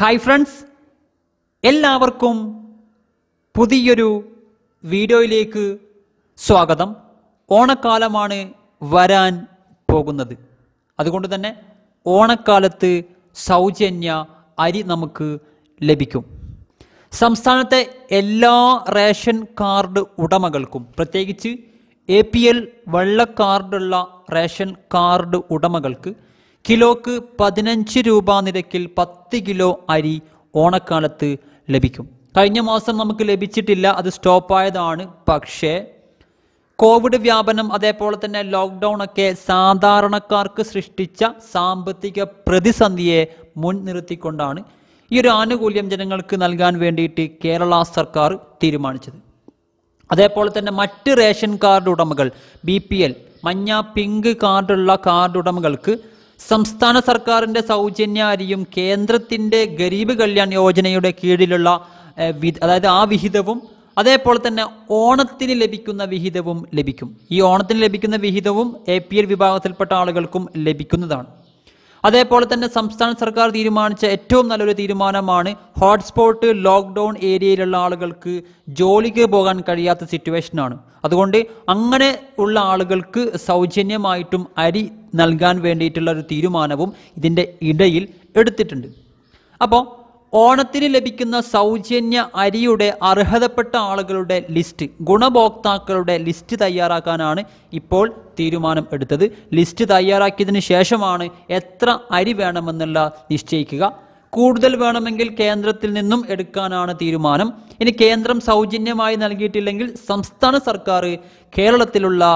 hi friends എല്ലാവർക്കും പുതിയൊരു വീഡിയോയിലേക്ക് സ്വാഗതം ഓണക്കാലമാണ് വരാൻ പോകുന്നത് അതുകൊണ്ട് തന്നെ ഓണക്കാലത്ത് സൗജന്യ അരി നമുക്ക് ലഭിക്കും സംസ്ഥാനത്തെ എല്ലാ റേഷൻ കാർഡ് ഉടമകൾക്കും പ്രത്യേകിച്ച് എ പി എൽ വെള്ള കാർഡുള്ള റേഷൻ കാർഡ് ഉടമകൾക്ക് കിലോക്ക് പതിനഞ്ച് രൂപ നിരക്കിൽ പത്ത് കിലോ അരി ഓണക്കാലത്ത് ലഭിക്കും കഴിഞ്ഞ മാസം നമുക്ക് ലഭിച്ചിട്ടില്ല അത് സ്റ്റോപ്പായതാണ് പക്ഷേ കോവിഡ് വ്യാപനം അതേപോലെ തന്നെ ലോക്ക്ഡൗൺ ഒക്കെ സാധാരണക്കാർക്ക് സൃഷ്ടിച്ച സാമ്പത്തിക പ്രതിസന്ധിയെ മുൻനിർത്തിക്കൊണ്ടാണ് ഈ ഒരു ആനുകൂല്യം ജനങ്ങൾക്ക് നൽകാൻ വേണ്ടിയിട്ട് കേരള സർക്കാർ തീരുമാനിച്ചത് അതേപോലെ തന്നെ മറ്റ് റേഷൻ കാർഡ് ഉടമകൾ ബി പി എൽ മഞ്ഞ പിങ്ക് കാർഡുള്ള കാർഡ് ഉടമകൾക്ക് സംസ്ഥാന സർക്കാരിൻ്റെ സൗജന്യ അരിയും കേന്ദ്രത്തിൻ്റെ ഗരീബ് കല്യാൺ യോജനയുടെ കീഴിലുള്ള അതായത് ആ വിഹിതവും അതേപോലെ തന്നെ ഓണത്തിന് ലഭിക്കുന്ന വിഹിതവും ലഭിക്കും ഈ ഓണത്തിന് ലഭിക്കുന്ന വിഹിതവും എ പി എൽ വിഭാഗത്തിൽപ്പെട്ട ആളുകൾക്കും ലഭിക്കുന്നതാണ് അതേപോലെ തന്നെ സംസ്ഥാന സർക്കാർ തീരുമാനിച്ച ഏറ്റവും നല്ലൊരു തീരുമാനമാണ് ഹോട്ട്സ്പോട്ട് ലോക്ക്ഡൗൺ ഏരിയയിലുള്ള ആളുകൾക്ക് ജോലിക്ക് പോകാൻ കഴിയാത്ത സിറ്റുവേഷനാണ് അതുകൊണ്ട് അങ്ങനെ ഉള്ള ആളുകൾക്ക് സൗജന്യമായിട്ടും അരി നൽകാൻ വേണ്ടിയിട്ടുള്ള ഒരു തീരുമാനവും ഇതിൻ്റെ ഇടയിൽ എടുത്തിട്ടുണ്ട് അപ്പോൾ ഓണത്തിന് ലഭിക്കുന്ന സൗജന്യ അരിയുടെ അർഹതപ്പെട്ട ആളുകളുടെ ലിസ്റ്റ് ഗുണഭോക്താക്കളുടെ ലിസ്റ്റ് തയ്യാറാക്കാനാണ് ഇപ്പോൾ തീരുമാനം എടുത്തത് ലിസ്റ്റ് തയ്യാറാക്കിയതിന് ശേഷമാണ് എത്ര അരി വേണമെന്നുള്ള നിശ്ചയിക്കുക കൂടുതൽ വേണമെങ്കിൽ കേന്ദ്രത്തിൽ നിന്നും എടുക്കാനാണ് തീരുമാനം ഇനി കേന്ദ്രം സൗജന്യമായി നൽകിയിട്ടില്ലെങ്കിൽ സംസ്ഥാന സർക്കാർ കേരളത്തിലുള്ള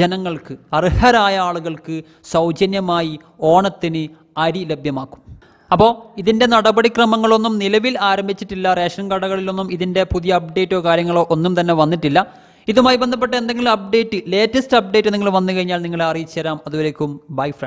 ജനങ്ങൾക്ക് അർഹരായ ആളുകൾക്ക് സൗജന്യമായി ഓണത്തിന് അരി ലഭ്യമാക്കും അപ്പോൾ ഇതിൻ്റെ നടപടിക്രമങ്ങളൊന്നും നിലവിൽ ആരംഭിച്ചിട്ടില്ല റേഷൻ കടകളിലൊന്നും ഇതിൻ്റെ പുതിയ അപ്ഡേറ്റോ കാര്യങ്ങളോ ഒന്നും തന്നെ വന്നിട്ടില്ല ഇതുമായി ബന്ധപ്പെട്ട എന്തെങ്കിലും അപ്ഡേറ്റ് ലേറ്റസ്റ്റ് അപ്ഡേറ്റ് നിങ്ങൾ വന്നു കഴിഞ്ഞാൽ നിങ്ങളെ അറിയിച്ചു തരാം അതുവരേക്കും ബൈ ഫ്രണ്ട്